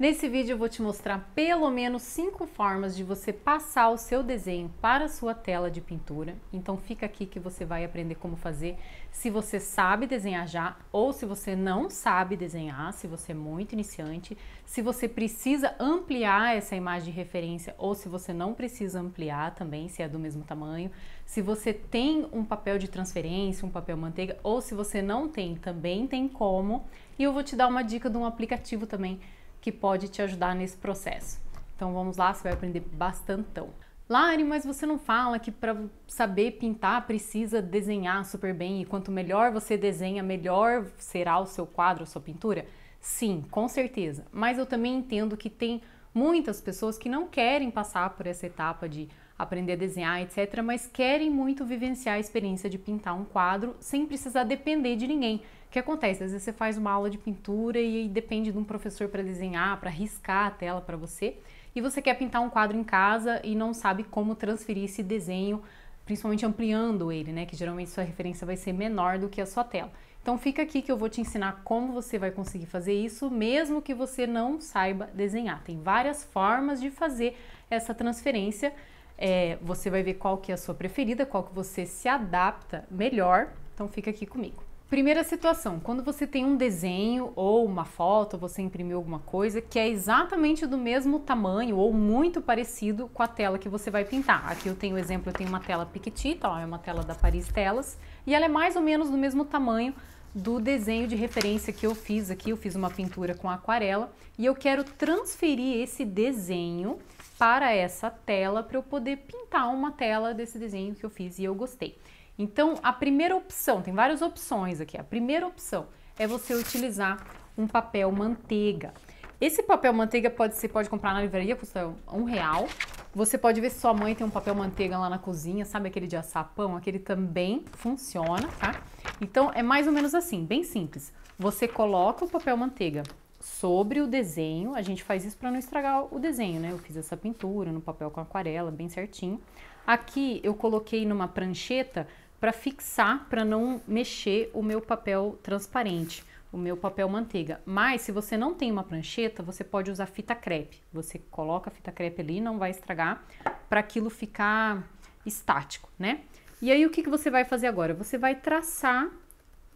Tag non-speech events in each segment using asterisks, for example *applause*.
Nesse vídeo eu vou te mostrar pelo menos 5 formas de você passar o seu desenho para a sua tela de pintura. Então fica aqui que você vai aprender como fazer se você sabe desenhar já ou se você não sabe desenhar, se você é muito iniciante, se você precisa ampliar essa imagem de referência ou se você não precisa ampliar também, se é do mesmo tamanho, se você tem um papel de transferência, um papel manteiga ou se você não tem, também tem como. E eu vou te dar uma dica de um aplicativo também que pode te ajudar nesse processo. Então vamos lá, você vai aprender bastantão. Lari, mas você não fala que para saber pintar precisa desenhar super bem e quanto melhor você desenha, melhor será o seu quadro, a sua pintura? Sim, com certeza. Mas eu também entendo que tem muitas pessoas que não querem passar por essa etapa de aprender a desenhar, etc., mas querem muito vivenciar a experiência de pintar um quadro sem precisar depender de ninguém. O que acontece? Às vezes você faz uma aula de pintura e, e depende de um professor para desenhar, para riscar a tela para você, e você quer pintar um quadro em casa e não sabe como transferir esse desenho, principalmente ampliando ele, né? Que geralmente sua referência vai ser menor do que a sua tela. Então fica aqui que eu vou te ensinar como você vai conseguir fazer isso, mesmo que você não saiba desenhar. Tem várias formas de fazer essa transferência. É, você vai ver qual que é a sua preferida, qual que você se adapta melhor. Então fica aqui comigo. Primeira situação, quando você tem um desenho ou uma foto, você imprimiu alguma coisa que é exatamente do mesmo tamanho ou muito parecido com a tela que você vai pintar. Aqui eu tenho o exemplo, eu tenho uma tela Piquetita, é uma tela da Paris Telas, e ela é mais ou menos do mesmo tamanho do desenho de referência que eu fiz aqui, eu fiz uma pintura com aquarela, e eu quero transferir esse desenho para essa tela para eu poder pintar uma tela desse desenho que eu fiz e eu gostei. Então, a primeira opção, tem várias opções aqui. A primeira opção é você utilizar um papel manteiga. Esse papel manteiga pode você pode comprar na livraria, custa um real. Você pode ver se sua mãe tem um papel manteiga lá na cozinha, sabe aquele de açapão? Aquele também funciona, tá? Então é mais ou menos assim, bem simples. Você coloca o papel manteiga sobre o desenho, a gente faz isso para não estragar o desenho, né? Eu fiz essa pintura no papel com aquarela, bem certinho. Aqui eu coloquei numa prancheta para fixar, para não mexer o meu papel transparente, o meu papel manteiga. Mas se você não tem uma prancheta, você pode usar fita crepe. Você coloca a fita crepe ali, não vai estragar, para aquilo ficar estático, né? E aí o que, que você vai fazer agora? Você vai traçar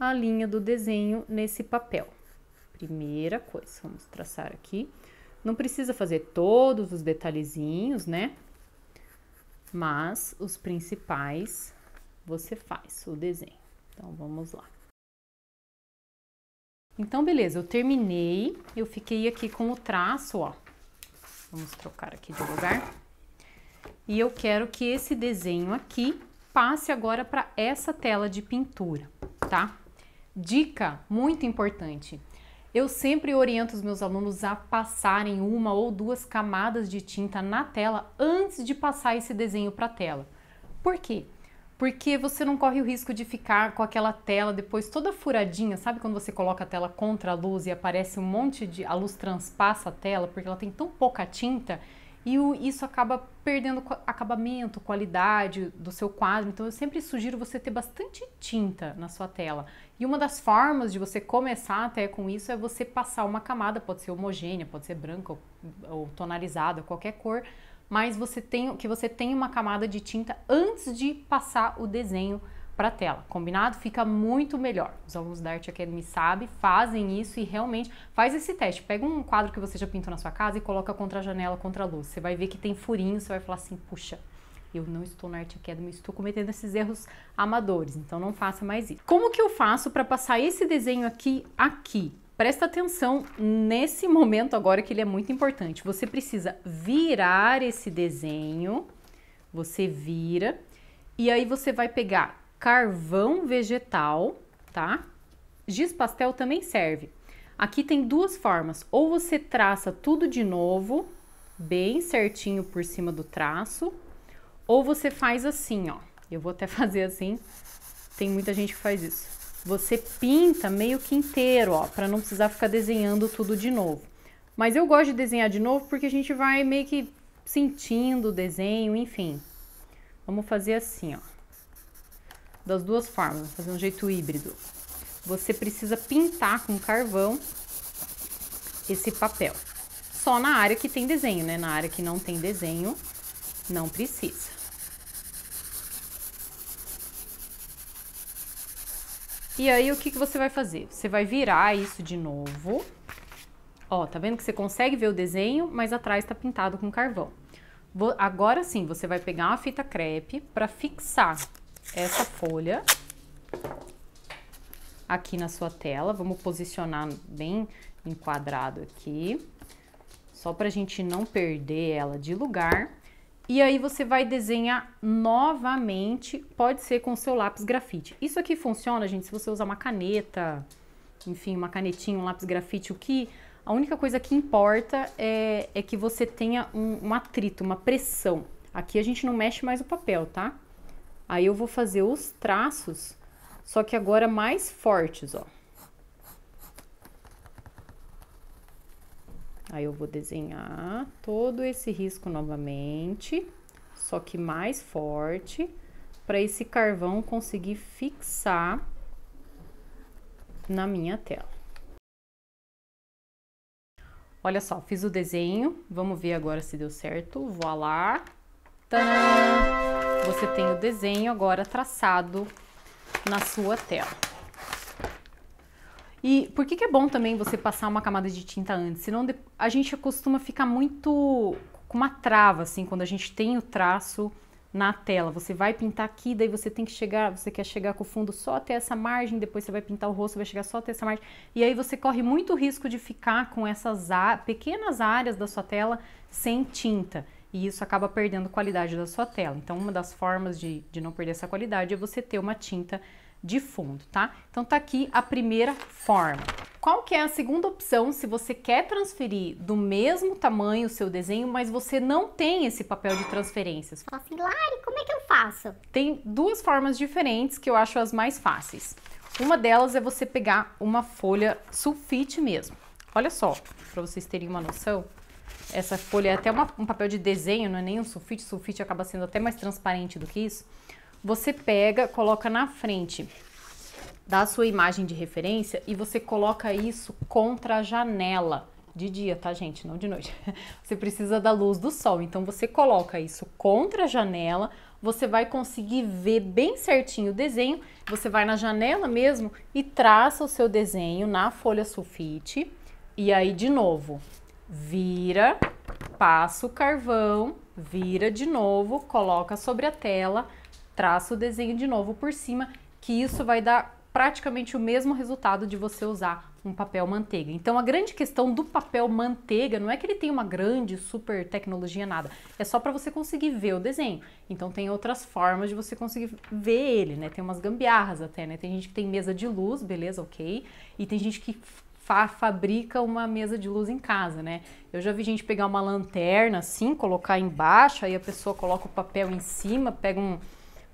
a linha do desenho nesse papel. Primeira coisa, vamos traçar aqui. Não precisa fazer todos os detalhezinhos, né? Mas os principais você faz o desenho. Então vamos lá. Então beleza, eu terminei, eu fiquei aqui com o traço, ó. Vamos trocar aqui de lugar. E eu quero que esse desenho aqui passe agora para essa tela de pintura, tá? Dica muito importante. Eu sempre oriento os meus alunos a passarem uma ou duas camadas de tinta na tela antes de passar esse desenho para a tela. Por quê? porque você não corre o risco de ficar com aquela tela depois toda furadinha, sabe quando você coloca a tela contra a luz e aparece um monte de a luz transpassa a tela porque ela tem tão pouca tinta e o, isso acaba perdendo acabamento, qualidade do seu quadro. Então eu sempre sugiro você ter bastante tinta na sua tela. E uma das formas de você começar até com isso é você passar uma camada, pode ser homogênea, pode ser branca ou, ou tonalizada, qualquer cor, mas você tem, que você tenha uma camada de tinta antes de passar o desenho para a tela, combinado? Fica muito melhor. Os alunos da Arte Academy sabem, fazem isso e realmente faz esse teste. Pega um quadro que você já pintou na sua casa e coloca contra a janela, contra a luz. Você vai ver que tem furinho, você vai falar assim, puxa, eu não estou na Arte Academy, estou cometendo esses erros amadores, então não faça mais isso. Como que eu faço para passar esse desenho aqui, aqui? Presta atenção nesse momento agora que ele é muito importante. Você precisa virar esse desenho, você vira, e aí você vai pegar carvão vegetal, tá? Giz pastel também serve. Aqui tem duas formas, ou você traça tudo de novo, bem certinho por cima do traço, ou você faz assim, ó. Eu vou até *laughs* fazer assim, tem muita gente que faz isso você pinta meio que inteiro, ó, para não precisar ficar desenhando tudo de novo. Mas eu gosto de desenhar de novo porque a gente vai meio que sentindo o desenho, enfim. Vamos fazer assim, ó. Das duas formas, fazer um jeito híbrido. Você precisa pintar com carvão esse papel. Só na área que tem desenho, né? Na área que não tem desenho, não precisa. E aí, o que, que você vai fazer? Você vai virar isso de novo. Ó, tá vendo que você consegue ver o desenho, mas atrás tá pintado com carvão. Vou, agora sim, você vai pegar uma fita crepe para fixar essa folha aqui na sua tela. Vamos posicionar bem enquadrado aqui, só pra gente não perder ela de lugar. E aí você vai desenhar novamente, pode ser com o seu lápis grafite. Isso aqui funciona, gente, se você usar uma caneta, enfim, uma canetinha, um lápis grafite, o que a única coisa que importa é, é que você tenha um, um atrito, uma pressão. Aqui a gente não mexe mais o papel, tá? Aí eu vou fazer os traços, só que agora mais fortes, ó. Aí eu vou desenhar todo esse risco novamente, só que mais forte, para esse carvão conseguir fixar na minha tela. Olha só, fiz o desenho, vamos ver agora se deu certo. Vou lá. Você tem o desenho agora traçado na sua tela. E por que, que é bom também você passar uma camada de tinta antes? Senão a gente costuma ficar muito com uma trava, assim, quando a gente tem o traço na tela. Você vai pintar aqui, daí você tem que chegar, você quer chegar com o fundo só até essa margem, depois você vai pintar o rosto, vai chegar só até essa margem. E aí você corre muito risco de ficar com essas pequenas áreas da sua tela sem tinta. E isso acaba perdendo qualidade da sua tela. Então, uma das formas de, de não perder essa qualidade é você ter uma tinta de fundo, tá? Então tá aqui a primeira forma. Qual que é a segunda opção se você quer transferir do mesmo tamanho o seu desenho, mas você não tem esse papel de transferências? Fala assim, Lari, como é que eu faço? Tem duas formas diferentes que eu acho as mais fáceis. Uma delas é você pegar uma folha sulfite mesmo. Olha só, para vocês terem uma noção, essa folha é até uma, um papel de desenho, não é nem um sulfite, sulfite acaba sendo até mais transparente do que isso você pega, coloca na frente da sua imagem de referência e você coloca isso contra a janela. De dia, tá, gente? Não de noite. *laughs* Você precisa da luz do sol. Então, você coloca isso contra a janela, você vai conseguir ver bem certinho o desenho. Você vai na janela mesmo e traça o seu desenho na folha sulfite. E aí, de novo, vira, passa o carvão, vira de novo, coloca sobre a tela traça o desenho de novo por cima, que isso vai dar praticamente o mesmo resultado de você usar um papel manteiga. Então a grande questão do papel manteiga não é que ele tem uma grande super tecnologia nada, é só para você conseguir ver o desenho. Então tem outras formas de você conseguir ver ele, né? Tem umas gambiarras até, né? Tem gente que tem mesa de luz, beleza, OK? E tem gente que fa fabrica uma mesa de luz em casa, né? Eu já vi gente pegar uma lanterna assim, colocar embaixo, aí a pessoa coloca o papel em cima, pega um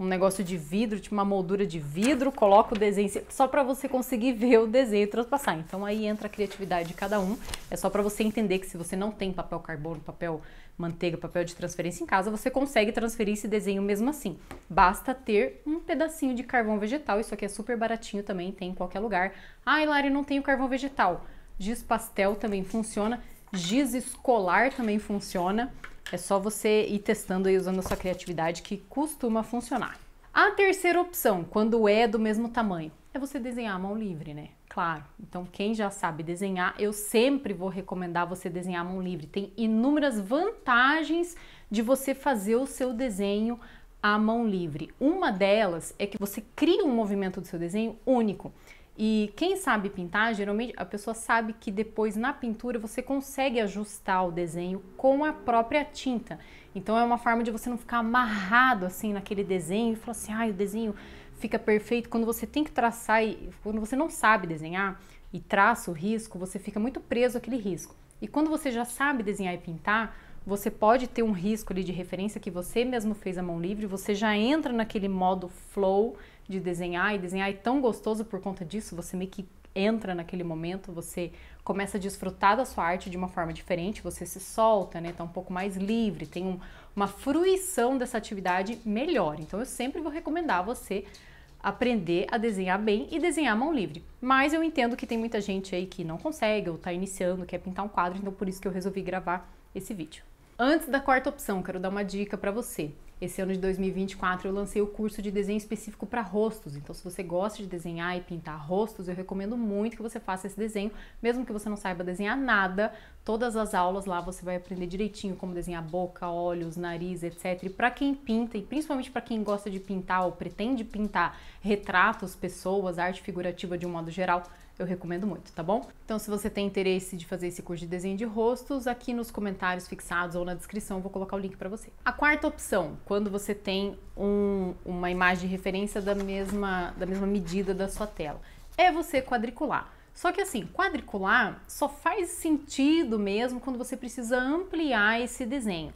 um negócio de vidro, tipo uma moldura de vidro, coloca o desenho só para você conseguir ver o desenho e transpassar. Então aí entra a criatividade de cada um. É só para você entender que se você não tem papel carbono, papel manteiga, papel de transferência em casa, você consegue transferir esse desenho mesmo assim. Basta ter um pedacinho de carvão vegetal. Isso aqui é super baratinho também, tem em qualquer lugar. Ah, Lari, não tenho carvão vegetal. Giz pastel também funciona. Giz escolar também funciona. É só você ir testando e usando a sua criatividade que costuma funcionar. A terceira opção, quando é do mesmo tamanho, é você desenhar a mão livre, né? Claro. Então, quem já sabe desenhar, eu sempre vou recomendar você desenhar a mão livre. Tem inúmeras vantagens de você fazer o seu desenho à mão livre. Uma delas é que você cria um movimento do seu desenho único. E quem sabe pintar, geralmente a pessoa sabe que depois na pintura você consegue ajustar o desenho com a própria tinta. Então é uma forma de você não ficar amarrado assim naquele desenho e falar assim, ah, o desenho fica perfeito. Quando você tem que traçar e quando você não sabe desenhar e traça o risco, você fica muito preso àquele risco. E quando você já sabe desenhar e pintar, você pode ter um risco ali de referência que você mesmo fez a mão livre, você já entra naquele modo flow de desenhar e desenhar é tão gostoso por conta disso, você meio que entra naquele momento, você começa a desfrutar da sua arte de uma forma diferente, você se solta, né? Tá um pouco mais livre, tem um, uma fruição dessa atividade melhor. Então eu sempre vou recomendar você aprender a desenhar bem e desenhar mão livre. Mas eu entendo que tem muita gente aí que não consegue ou tá iniciando, quer pintar um quadro, então por isso que eu resolvi gravar esse vídeo. Antes da quarta opção, quero dar uma dica para você. Esse ano de 2024 eu lancei o curso de desenho específico para rostos. Então, se você gosta de desenhar e pintar rostos, eu recomendo muito que você faça esse desenho, mesmo que você não saiba desenhar nada, Todas as aulas lá você vai aprender direitinho como desenhar boca, olhos, nariz, etc. E para quem pinta, e principalmente para quem gosta de pintar ou pretende pintar retratos, pessoas, arte figurativa de um modo geral, eu recomendo muito, tá bom? Então, se você tem interesse de fazer esse curso de desenho de rostos, aqui nos comentários fixados ou na descrição eu vou colocar o link para você. A quarta opção, quando você tem um, uma imagem de referência da mesma, da mesma medida da sua tela, é você quadricular. Só que assim, quadricular só faz sentido mesmo quando você precisa ampliar esse desenho.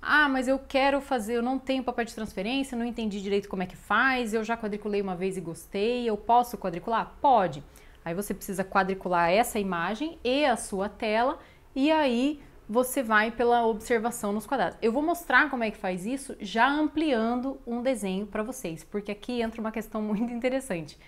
Ah, mas eu quero fazer, eu não tenho papel de transferência, não entendi direito como é que faz, eu já quadriculei uma vez e gostei, eu posso quadricular? Pode. Aí você precisa quadricular essa imagem e a sua tela, e aí você vai pela observação nos quadrados. Eu vou mostrar como é que faz isso já ampliando um desenho para vocês, porque aqui entra uma questão *laughs* muito interessante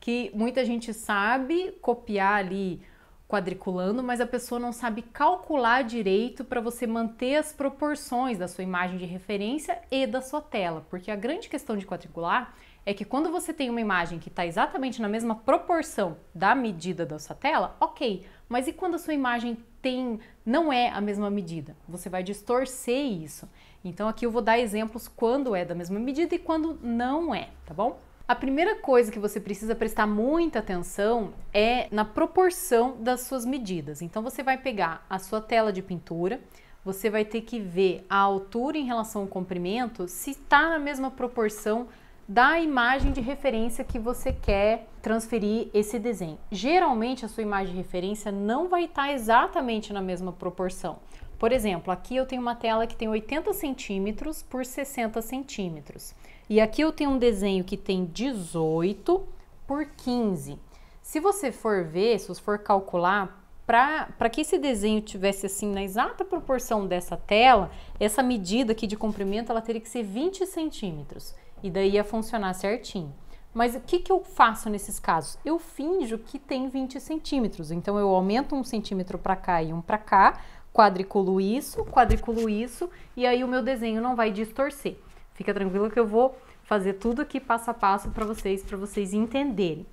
que muita gente sabe copiar ali quadriculando, mas a pessoa não sabe calcular direito para você manter as proporções da sua imagem de referência e da sua tela, porque a grande questão de quadricular é que quando você tem uma imagem que está exatamente na mesma proporção da medida da sua tela, ok, mas e quando a sua imagem tem não é a mesma medida? Você vai distorcer isso. Então aqui eu vou dar exemplos quando é da mesma medida e quando não é, tá bom? A primeira coisa que você precisa prestar muita atenção é na proporção das suas medidas. Então você vai pegar a sua tela de pintura, você vai ter que ver a altura em relação ao comprimento, se está na mesma proporção da imagem de referência que você quer transferir esse desenho. Geralmente a sua imagem de referência não vai estar tá exatamente na mesma proporção. Por exemplo, aqui eu tenho uma tela que tem 80 centímetros por 60 centímetros. E aqui eu tenho um desenho que tem 18 por 15. Se você for ver, se você for calcular, para que esse desenho tivesse assim na exata proporção dessa tela, essa medida aqui de comprimento ela teria que ser 20 centímetros. E daí ia funcionar certinho. Mas o que, que eu faço nesses casos? Eu finjo que tem 20 centímetros. Então eu aumento um centímetro para cá e um para cá, quadriculo isso, quadriculo isso, e aí o meu desenho não vai distorcer. Fica tranquilo que eu vou fazer tudo aqui passo a passo para vocês, para vocês entenderem.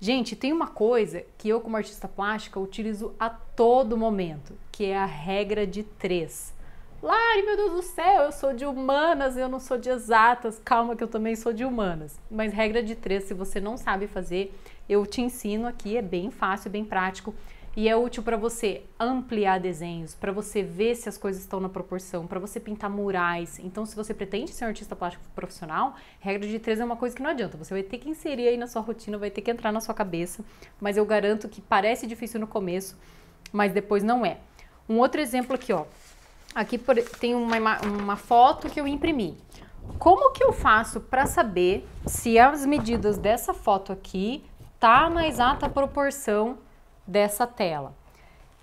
Gente, tem uma coisa que eu como artista plástica utilizo a todo momento, que é a regra de três. Lari, meu Deus do céu, eu sou de humanas, eu não sou de exatas. Calma que eu também sou de humanas. Mas regra de três, se você não sabe fazer, eu te ensino aqui, é bem fácil, bem prático. E é útil para você ampliar desenhos, para você ver se as coisas estão na proporção, para você pintar murais. Então, se você pretende ser um artista plástico profissional, regra de três é uma coisa que não adianta. Você vai ter que inserir aí na sua rotina, vai ter que entrar na sua cabeça. Mas eu garanto que parece difícil no começo, mas depois não é. Um outro exemplo aqui, ó. Aqui tem uma, uma foto que eu imprimi. Como que eu faço para saber se as medidas dessa foto aqui tá na exata proporção dessa tela.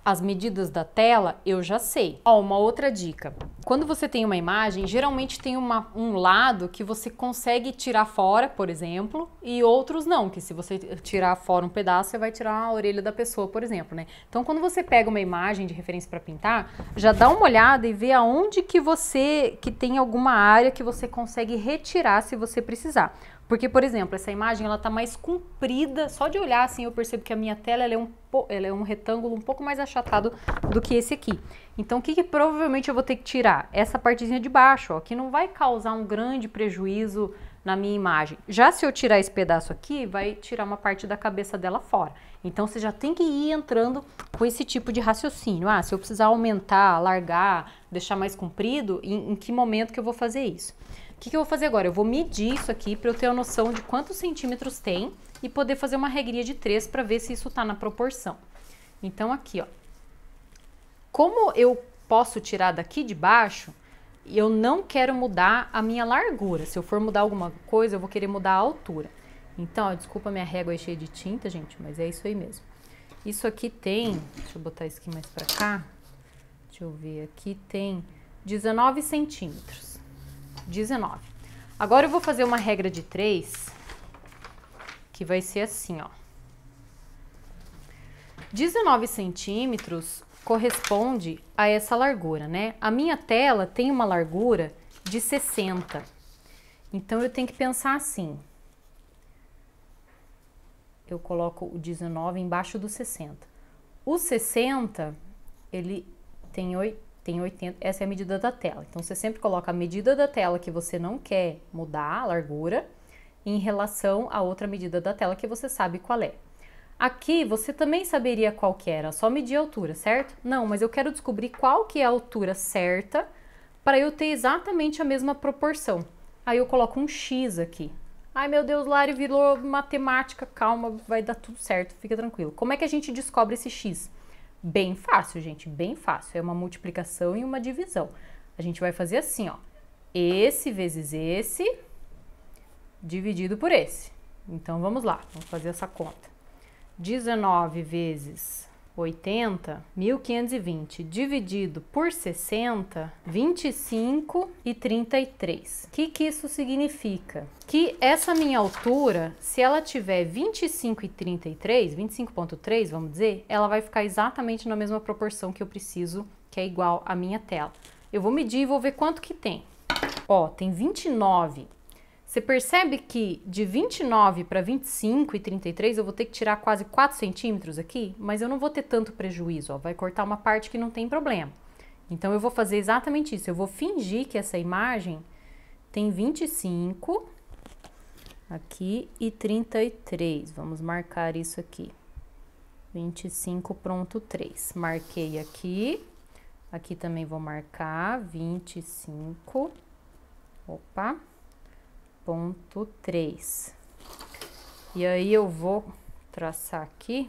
As medidas da tela eu já sei. Ó, uma outra dica. Quando você tem uma imagem, geralmente tem uma, um lado que você consegue tirar fora, por exemplo, e outros não, que se você tirar fora um pedaço, você vai tirar a orelha da pessoa, por exemplo, né? Então, quando você pega uma imagem de referência para pintar, já dá uma olhada e vê aonde que você que tem alguma área que você consegue retirar se você precisar. Porque, por exemplo, essa imagem ela está mais comprida. Só de olhar assim eu percebo que a minha tela ela é, um, ela é um retângulo um pouco mais achatado do que esse aqui. Então, o que, que provavelmente eu vou ter que tirar? Essa partezinha de baixo, ó, que não vai causar um grande prejuízo na minha imagem. Já se eu tirar esse pedaço aqui, vai tirar uma parte da cabeça dela fora. Então você já tem que ir entrando com esse tipo de raciocínio. Ah, se eu precisar aumentar, largar, deixar mais comprido, em, em que momento que eu vou fazer isso? O que, que eu vou fazer agora? Eu vou medir isso aqui para eu ter a noção de quantos centímetros tem e poder fazer uma regrinha de três para ver se isso está na proporção. Então, aqui, ó. Como eu posso tirar daqui de baixo, eu não quero mudar a minha largura. Se eu for mudar alguma coisa, eu vou querer mudar a altura. Então, ó, desculpa minha régua aí cheia de tinta, gente, mas é isso aí mesmo. Isso aqui tem, deixa eu botar isso aqui mais pra cá. Deixa eu ver, aqui tem 19 centímetros. 19. Agora eu vou fazer uma regra de 3, que vai ser assim, ó. 19 centímetros corresponde a essa largura, né? A minha tela tem uma largura de 60. Então, eu tenho que pensar assim. Eu coloco o 19 embaixo do 60. O 60, ele tem 8 tem 80, essa é a medida da tela. Então você sempre coloca a medida da tela que você não quer mudar, a largura, em relação à outra medida da tela que você sabe qual é. Aqui você também saberia qual que era, só medir a altura, certo? Não, mas eu quero descobrir qual que é a altura certa para eu ter exatamente a mesma proporção. Aí eu coloco um X aqui. Ai meu Deus, Lari virou matemática, calma, vai dar tudo certo, fica tranquilo. Como é que a gente descobre esse X? Bem fácil, gente, bem fácil. É uma multiplicação e uma divisão. A gente vai fazer assim, ó. Esse vezes esse dividido por esse. Então vamos lá, vamos fazer essa conta. 19 vezes 80, 1520 dividido por 60, 25 e 33. O que, que isso significa? Que essa minha altura, se ela tiver 25 e 33, 25.3, vamos dizer, ela vai ficar exatamente na mesma proporção que eu preciso, que é igual à minha tela. Eu vou medir e vou ver quanto que tem. Ó, tem 29 você percebe que de 29 para 25 e 33 eu vou ter que tirar quase 4 centímetros aqui, mas eu não vou ter tanto prejuízo, ó, vai cortar uma parte que não tem problema. Então eu vou fazer exatamente isso, eu vou fingir que essa imagem tem 25 aqui e 33, vamos marcar isso aqui. 25.3, marquei aqui, aqui também vou marcar 25, opa, ponto 3. E aí eu vou traçar aqui.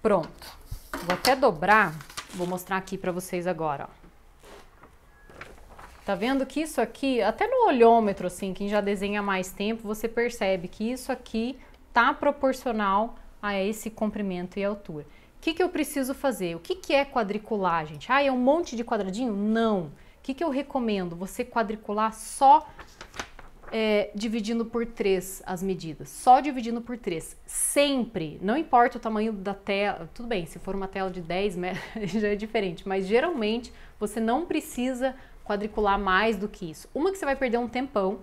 Pronto. Vou até dobrar, vou mostrar aqui para vocês agora, ó. Tá vendo que isso aqui, até no olhômetro, assim, quem já desenha mais tempo, você percebe que isso aqui tá proporcional a esse comprimento e altura. O que, que eu preciso fazer? O que, que é quadricular, gente? Ah, é um monte de quadradinho? Não. Não que, que eu recomendo? Você quadricular só é, dividindo por três as medidas, só dividindo por três. Sempre, não importa o tamanho da tela, tudo bem, se for uma tela de 10 metros né, *laughs* já é diferente, mas geralmente você não precisa quadricular mais do que isso. Uma que você vai perder um tempão,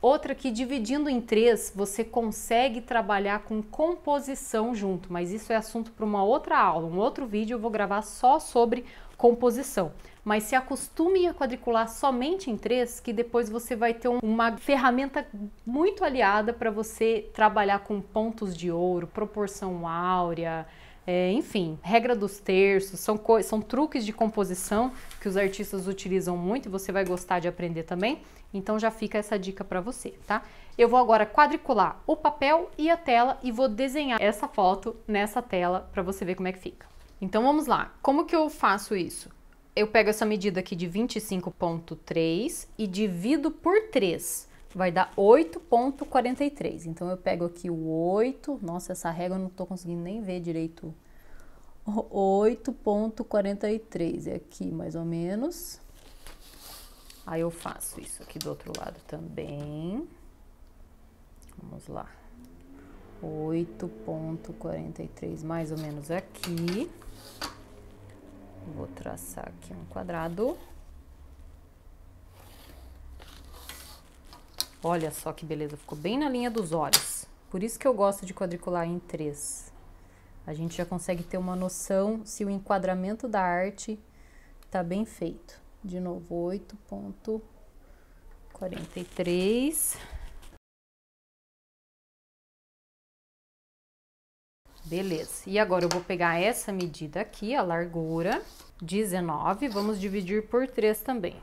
Outra que dividindo em três, você consegue trabalhar com composição junto, mas isso é assunto para uma outra aula, um outro vídeo eu vou gravar só sobre composição. Mas se acostume a quadricular somente em três, que depois você vai ter uma ferramenta muito aliada para você trabalhar com pontos de ouro, proporção áurea, é, enfim, regra dos terços, são, são truques de composição que os artistas utilizam muito e você vai gostar de aprender também. Então já fica essa dica para você, tá? Eu vou agora quadricular o papel e a tela e vou desenhar essa foto nessa tela para você ver como é que fica. Então vamos lá. Como que eu faço isso? Eu pego essa medida aqui de 25.3 e divido por 3 vai dar 8.43. Então, eu pego aqui o 8, nossa, essa régua eu não estou conseguindo nem ver direito. 8.43, é aqui mais ou menos. Aí eu faço isso aqui do outro lado também. Vamos lá. 8.43 mais ou menos aqui. Vou traçar aqui um quadrado. Olha só que beleza, ficou bem na linha dos olhos. Por isso que eu gosto de quadricular em três. A gente já consegue ter uma noção se o enquadramento da arte tá bem feito. De novo, 8.43. Beleza. E agora eu vou pegar essa medida aqui, a largura, 19. Vamos dividir por 3 também.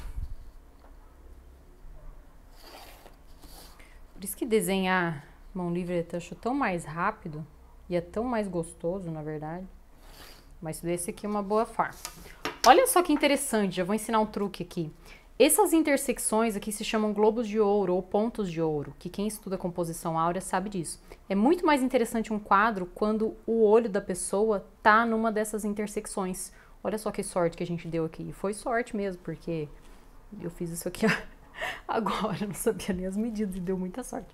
Por isso que desenhar mão livre é touch tão mais rápido e é tão mais gostoso, na verdade. Mas desse aqui é uma boa farm. Olha só que interessante, já vou ensinar um truque aqui. Essas intersecções aqui se chamam globos de ouro ou pontos de ouro, que quem estuda composição áurea sabe disso. É muito mais interessante um quadro quando o olho da pessoa tá numa dessas intersecções. Olha só que sorte que a gente deu aqui. E foi sorte mesmo, porque eu fiz isso aqui *laughs* Agora, não sabia nem as medidas e deu muita sorte.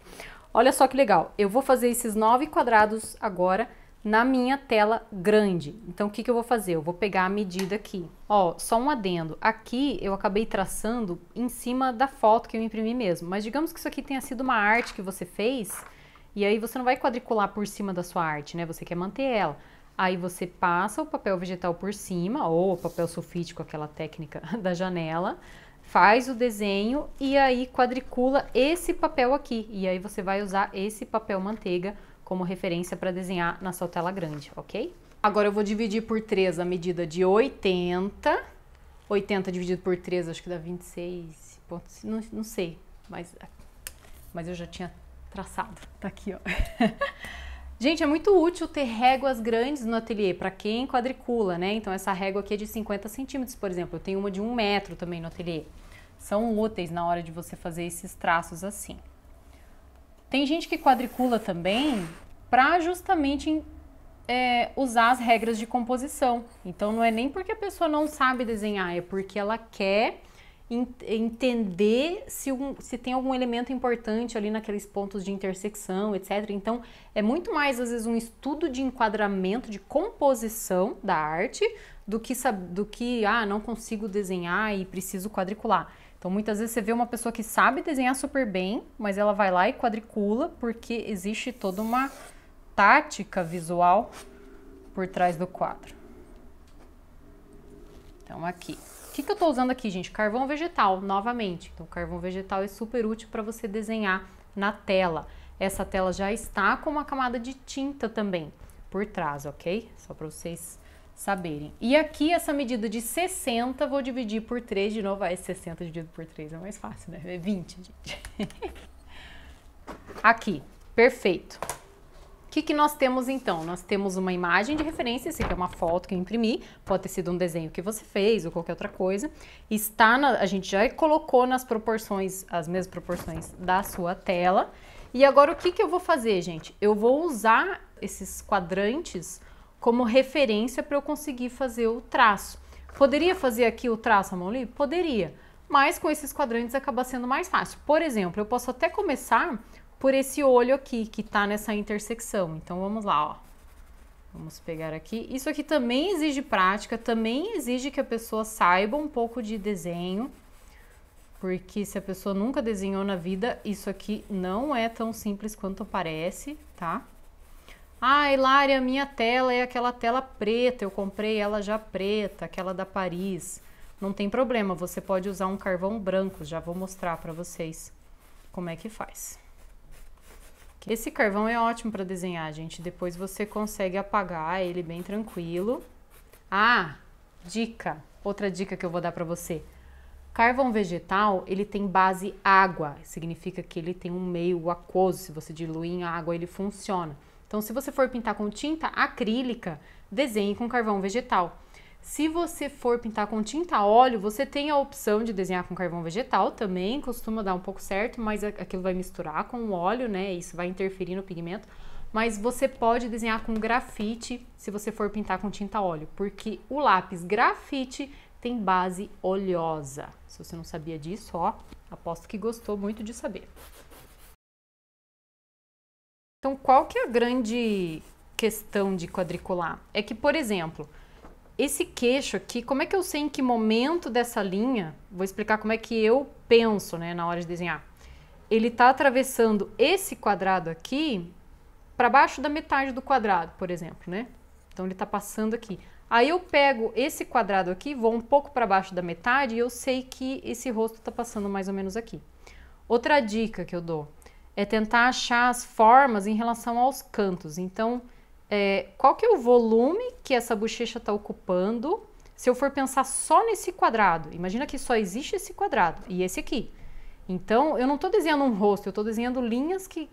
Olha só que legal, eu vou fazer esses nove quadrados agora na minha tela grande. Então, o que, que eu vou fazer? Eu vou pegar a medida aqui. Ó, só um adendo. Aqui eu acabei traçando em cima da foto que eu imprimi mesmo. Mas digamos que isso aqui tenha sido uma arte que você fez e aí você não vai quadricular por cima da sua arte, né? Você quer manter ela. Aí você passa o papel vegetal por cima, ou o papel sulfite com aquela técnica *laughs* da janela, faz o desenho e aí quadricula esse papel aqui. E aí você vai usar esse papel manteiga como referência para desenhar na sua tela grande, ok? Agora eu vou dividir por 3 a medida de 80. 80 dividido por 3 acho que dá 26 pontos, não, não sei, mas, mas eu já tinha traçado. Tá aqui, ó. *laughs* Gente, é muito útil ter réguas grandes no ateliê para quem quadricula, né? Então essa régua aqui é de 50 centímetros, por exemplo. Eu tenho uma de um metro também no ateliê. São úteis na hora de você fazer esses traços assim. Tem gente que quadricula também para justamente é, usar as regras de composição. Então não é nem porque a pessoa não sabe desenhar, é porque ela quer entender se, um, se tem algum elemento importante ali naqueles pontos de intersecção, etc. Então, é muito mais, às vezes, um estudo de enquadramento, de composição da arte, do que, do que ah, não consigo desenhar e preciso quadricular. Então, muitas vezes você vê uma pessoa que sabe desenhar super bem, mas ela vai lá e quadricula porque existe toda uma tática visual por trás do quadro. Então, aqui que, que eu estou usando aqui, gente? Carvão vegetal, novamente. Então, carvão vegetal é super útil para você desenhar na tela. Essa tela já está com uma camada de tinta também por trás, ok? Só para vocês saberem. E aqui essa medida de 60, vou dividir por 3 de novo. É 60 dividido por 3 é mais fácil, né? É 20, gente. *laughs* aqui, perfeito que, que nós temos então? Nós temos uma imagem de referência, isso aqui é uma foto que eu imprimi, pode ter sido um desenho que você fez ou qualquer outra coisa. Está na, a gente já colocou nas proporções, as mesmas proporções da sua tela. E agora o que, que eu vou fazer, gente? Eu vou usar esses quadrantes como referência para eu conseguir fazer o traço. Poderia fazer aqui o traço à mão Poderia, mas com esses quadrantes acaba sendo mais fácil. Por exemplo, eu posso até começar por esse olho aqui que está nessa intersecção. Então vamos lá, ó. Vamos pegar aqui. Isso aqui também exige prática, também exige que a pessoa saiba um pouco de desenho, porque se a pessoa nunca desenhou na vida, isso aqui não é tão simples quanto parece, tá? Ah, Hilária, minha tela é aquela tela preta, eu comprei ela já preta, aquela da Paris. Não tem problema, você pode usar um carvão branco, já vou mostrar para vocês como é que faz. Esse carvão é ótimo para desenhar, gente. Depois você consegue apagar ele bem tranquilo. Ah, dica, outra dica que eu vou dar para você. Carvão vegetal, ele tem base água, significa que ele tem um meio aquoso, se você diluir em água ele funciona. Então, se você for pintar com tinta acrílica, desenhe com carvão vegetal. Se você for pintar com tinta óleo, você tem a opção de desenhar com carvão vegetal também, costuma dar um pouco certo, mas aquilo vai misturar com o óleo, né? Isso vai interferir no pigmento. Mas você pode desenhar com grafite se você for pintar com tinta óleo, porque o lápis grafite tem base oleosa. Se você não sabia disso, ó, aposto que gostou muito de saber. Então, qual que é a grande questão de quadricular? É que, por exemplo, esse queixo aqui, como é que eu sei em que momento dessa linha, vou explicar como é que eu penso né, na hora de desenhar. Ele está atravessando esse quadrado aqui para baixo da metade do quadrado, por exemplo, né? Então ele está passando aqui. Aí eu pego esse quadrado aqui, vou um pouco para baixo da metade e eu sei que esse rosto está passando mais ou menos aqui. Outra dica que eu dou é tentar achar as formas em relação aos cantos. Então, é, qual que é o volume que essa bochecha está ocupando se eu for pensar só nesse quadrado. Imagina que só existe esse quadrado e esse aqui. Então, eu não estou desenhando um rosto, eu estou desenhando linhas que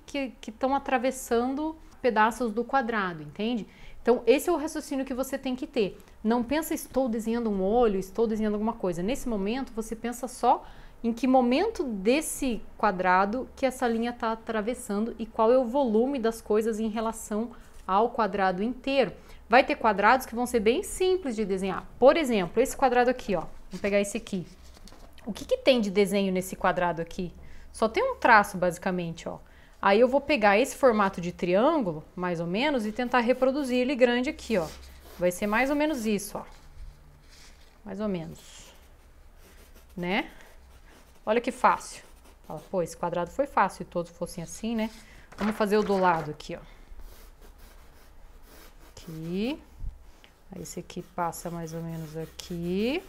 estão atravessando pedaços do quadrado, entende? Então, esse é o raciocínio que você tem que ter. Não pensa, estou desenhando um olho, estou desenhando alguma coisa. Nesse momento, você pensa só em que momento desse quadrado que essa linha está atravessando e qual é o volume das coisas em relação ao quadrado inteiro, vai ter quadrados que vão ser bem simples de desenhar. Por exemplo, esse quadrado aqui, ó. vou pegar esse aqui. O que, que tem de desenho nesse quadrado aqui? Só tem um traço, basicamente, ó. Aí eu vou pegar esse formato de triângulo, mais ou menos, e tentar reproduzir ele grande aqui, ó. Vai ser mais ou menos isso, ó. Mais ou menos. Né? Olha que fácil. Fala, pô, esse quadrado foi fácil, se todos fossem assim, né? Vamos fazer o do lado aqui, ó aqui. Aí esse aqui passa mais ou menos aqui.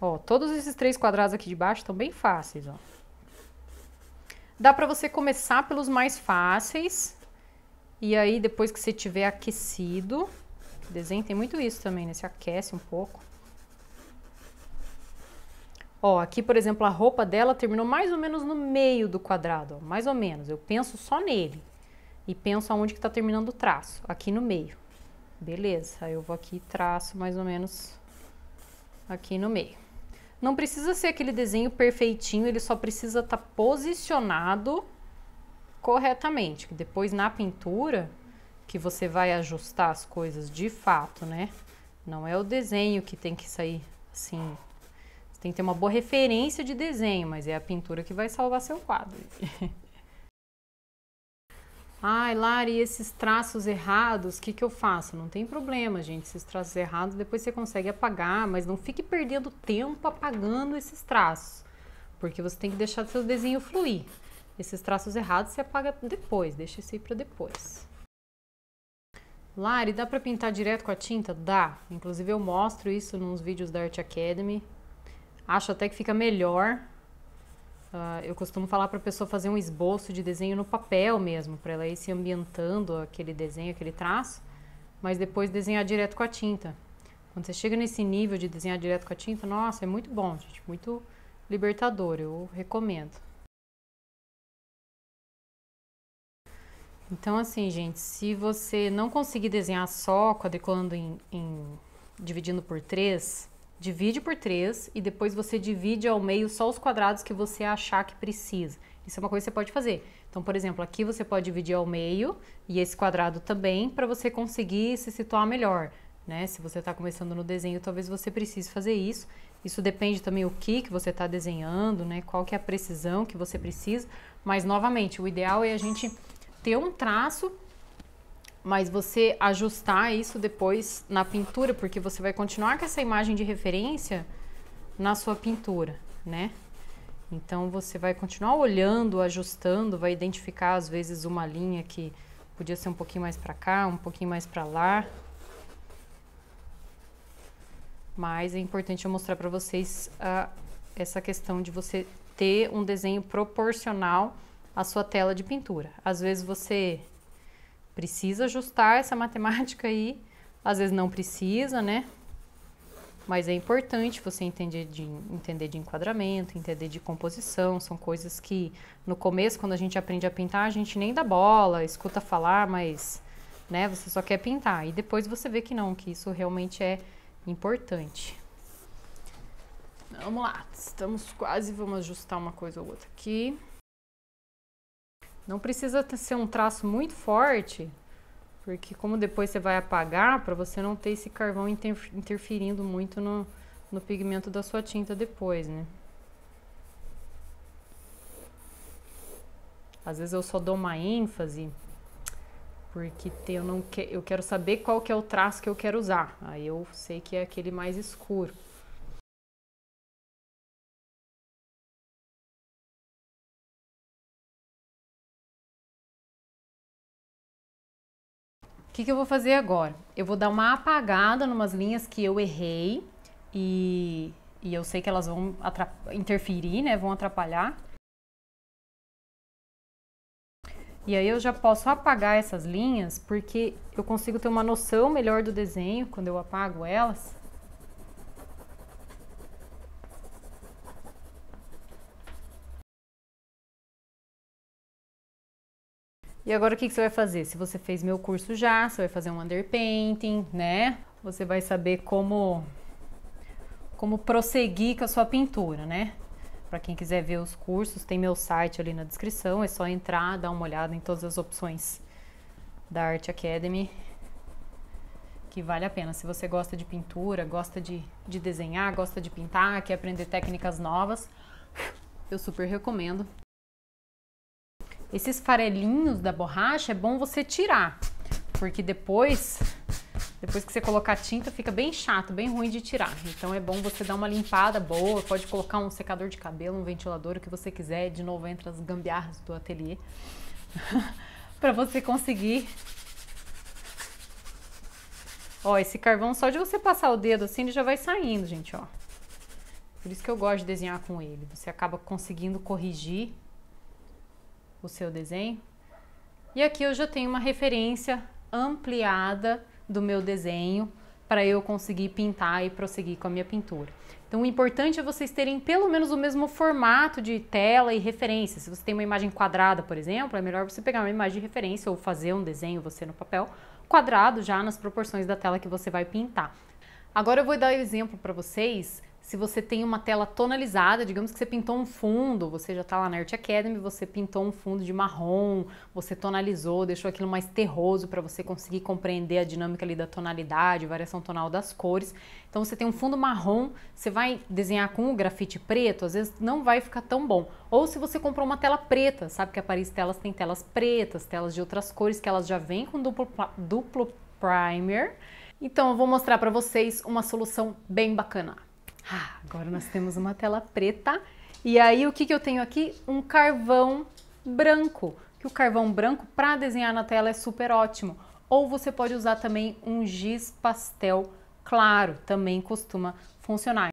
Ó, todos esses três quadrados aqui de baixo estão bem fáceis, ó. Dá pra você começar pelos mais fáceis. E aí, depois que você tiver aquecido... O desenho tem muito isso também, né? aquece um pouco. Ó, aqui, por exemplo, a roupa dela terminou mais ou menos no meio do quadrado, ó, mais ou menos. Eu penso só nele e penso aonde que está terminando o traço, aqui no meio. Beleza, aí eu vou aqui e traço mais ou menos aqui no meio. Não precisa ser aquele desenho perfeitinho, ele só precisa estar tá posicionado corretamente, que depois na pintura que você vai ajustar as coisas de fato, né? Não é o desenho que tem que sair assim. Você tem que ter uma boa referência de desenho, mas é a pintura que vai salvar seu quadro. *laughs* Ai, Lari, esses traços errados, o que, que eu faço? Não tem problema, gente. Esses traços errados depois você consegue apagar, mas não fique perdendo tempo apagando esses traços, porque você tem que deixar seu desenho fluir. Esses traços errados você apaga depois, deixa isso aí para depois. Lari, dá para pintar direto com a tinta? Dá. Inclusive eu mostro isso nos vídeos da Art Academy. Acho até que fica melhor Uh, eu costumo falar para a pessoa fazer um esboço de desenho no papel mesmo, para ela ir se ambientando aquele desenho, aquele traço, mas depois desenhar direto com a tinta. Quando você chega nesse nível de desenhar direto com a tinta, nossa, é muito bom, gente, muito libertador, eu recomendo. Então, assim, gente, se você não conseguir desenhar só quadriculando em, em dividindo por três, divide por 3 e depois você divide ao meio só os quadrados que você achar que precisa. Isso é uma coisa que você pode fazer. Então, por exemplo, aqui você pode dividir ao meio e esse quadrado também para você conseguir se situar melhor. Né? Se você está começando no desenho, talvez você precise fazer isso. Isso depende também o que, que você está desenhando, né? qual que é a precisão que você precisa. Mas, novamente, o ideal é a gente ter um traço mas você ajustar isso depois na pintura, porque você vai continuar com essa imagem de referência na sua pintura, né? Então você vai continuar olhando, ajustando, vai identificar às vezes uma linha que podia ser um pouquinho mais para cá, um pouquinho mais para lá. Mas é importante eu mostrar para vocês a, ah, essa questão de você ter um desenho proporcional à sua tela de pintura. Às vezes você precisa ajustar essa matemática aí, às vezes não precisa, né? Mas é importante você entender de, entender de enquadramento, entender de composição, são coisas que no começo, quando a gente aprende a pintar, a gente nem dá bola, escuta falar, mas né, você só quer pintar. E depois você vê que não, que isso realmente é importante. Vamos lá, estamos quase, vamos ajustar uma coisa ou outra aqui. Não precisa ser um traço muito forte, porque como depois você vai apagar, para você não ter esse carvão interferindo muito no, no pigmento da sua tinta depois, né? Às vezes eu só dou uma ênfase, porque tem, eu, não que, eu quero saber qual que é o traço que eu quero usar. Aí eu sei que é aquele mais escuro. O que, que eu vou fazer agora? Eu vou dar uma apagada numas linhas que eu errei e, e eu sei que elas vão interferir, né? Vão atrapalhar. E aí eu já posso apagar essas linhas porque eu consigo ter uma noção melhor do desenho quando eu apago elas. E agora o que, que você vai fazer? Se você fez meu curso já, você vai fazer um underpainting, né? Você vai saber como como prosseguir com a sua pintura, né? Para quem quiser ver os cursos, tem meu site ali na descrição, é só entrar, dar uma olhada em todas as opções da Art Academy, que vale a pena. Se você gosta de pintura, gosta de, de desenhar, gosta de pintar, quer aprender técnicas novas, eu super recomendo. Esses farelinhos da borracha é bom você tirar, porque depois, depois que você colocar tinta, fica bem chato, bem ruim de tirar. Então é bom você dar uma limpada boa, pode colocar um secador de cabelo, um ventilador, o que você quiser. De novo, entra as gambiarras do ateliê, *laughs* para você conseguir Ó, esse carvão, só de você passar o dedo assim, ele já vai saindo, gente, ó. Por isso que eu gosto de desenhar com ele. Você acaba conseguindo corrigir o seu desenho. E aqui eu já tenho uma referência ampliada do meu desenho para eu conseguir pintar e prosseguir com a minha pintura. Então o importante é vocês terem pelo menos o mesmo formato de tela e referência. Se você tem uma imagem quadrada, por exemplo, é melhor você pegar uma imagem de referência ou fazer um desenho você no papel quadrado já nas proporções da tela que você vai pintar. Agora eu vou dar um exemplo para vocês se você tem uma tela tonalizada, digamos que você pintou um fundo, você já está lá na Art Academy, você pintou um fundo de marrom, você tonalizou, deixou aquilo mais terroso para você conseguir compreender a dinâmica ali da tonalidade, variação tonal das cores. Então você tem um fundo marrom, você vai desenhar com o grafite preto, às vezes não vai ficar tão bom. Ou se você comprou uma tela preta, sabe que a Paris Telas tem telas pretas, telas de outras cores que elas já vêm com duplo, duplo primer. Então eu vou mostrar para vocês uma solução bem bacana. Ah, agora nós temos uma tela preta. E aí o que, que eu tenho aqui? Um carvão branco. Que o carvão branco para desenhar na tela é super ótimo. Ou você pode usar também um giz pastel claro, também costuma funcionar.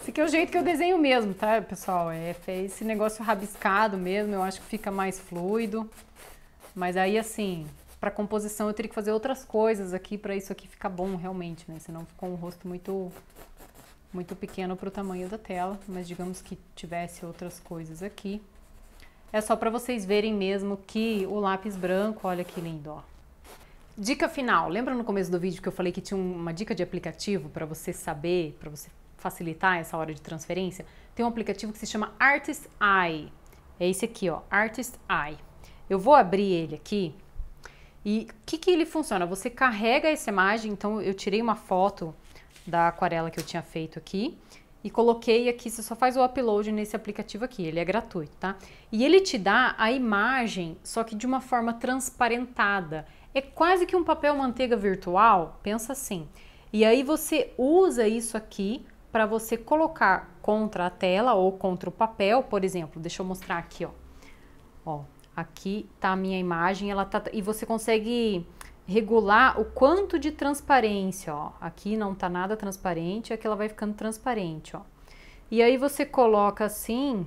Esse aqui é o jeito que eu desenho mesmo, tá, pessoal? É, é esse negócio rabiscado mesmo, eu acho que fica mais fluido. Mas aí, assim, para composição eu teria que fazer outras coisas aqui para isso aqui ficar bom realmente, né? Senão ficou um rosto muito muito pequeno para o tamanho da tela, mas digamos que tivesse outras coisas aqui. É só para vocês verem mesmo que o lápis branco, olha que lindo, ó. Dica final. Lembra no começo do vídeo que eu falei que tinha uma dica de aplicativo para você saber, para você facilitar essa hora de transferência? Tem um aplicativo que se chama Artist Eye. É esse aqui, ó, Artist Eye. Eu vou abrir ele aqui e o que, que ele funciona? Você carrega essa imagem, então eu tirei uma foto da aquarela que eu tinha feito aqui e coloquei aqui, você só faz o upload nesse aplicativo aqui, ele é gratuito, tá? E ele te dá a imagem, só que de uma forma transparentada. É quase que um papel manteiga virtual, pensa assim. E aí você usa isso aqui para você colocar contra a tela ou contra o papel, por exemplo, deixa eu mostrar aqui, ó. Ó, Aqui tá a minha imagem, ela tá e você consegue regular o quanto de transparência, ó. Aqui não tá nada transparente, aqui ela vai ficando transparente, ó. E aí você coloca assim,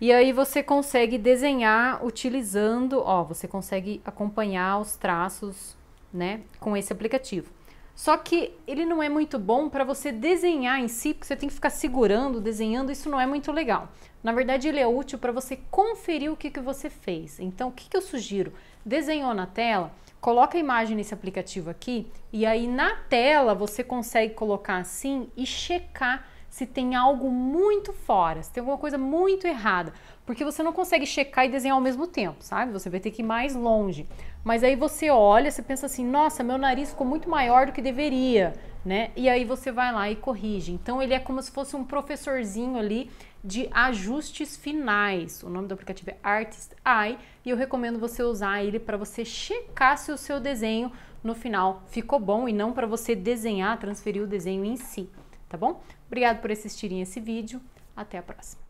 e aí você consegue desenhar utilizando, ó, você consegue acompanhar os traços, né, com esse aplicativo. Só que ele não é muito bom para você desenhar em si, porque você tem que ficar segurando, desenhando, isso não é muito legal. Na verdade, ele é útil para você conferir o que, que você fez. Então, o que, que eu sugiro? Desenhou na tela, coloca a imagem nesse aplicativo aqui, e aí na tela você consegue colocar assim e checar se tem algo muito fora, se tem alguma coisa muito errada, porque você não consegue checar e desenhar ao mesmo tempo, sabe? Você vai ter que ir mais longe. Mas aí você olha, você pensa assim, nossa, meu nariz ficou muito maior do que deveria, né? E aí você vai lá e corrige. Então ele é como se fosse um professorzinho ali de ajustes finais. O nome do aplicativo é Artist Eye e eu recomendo você usar ele para você checar se o seu desenho no final ficou bom e não para você desenhar, transferir o desenho em si, tá bom? Obrigado por assistirem esse vídeo. Até a próxima.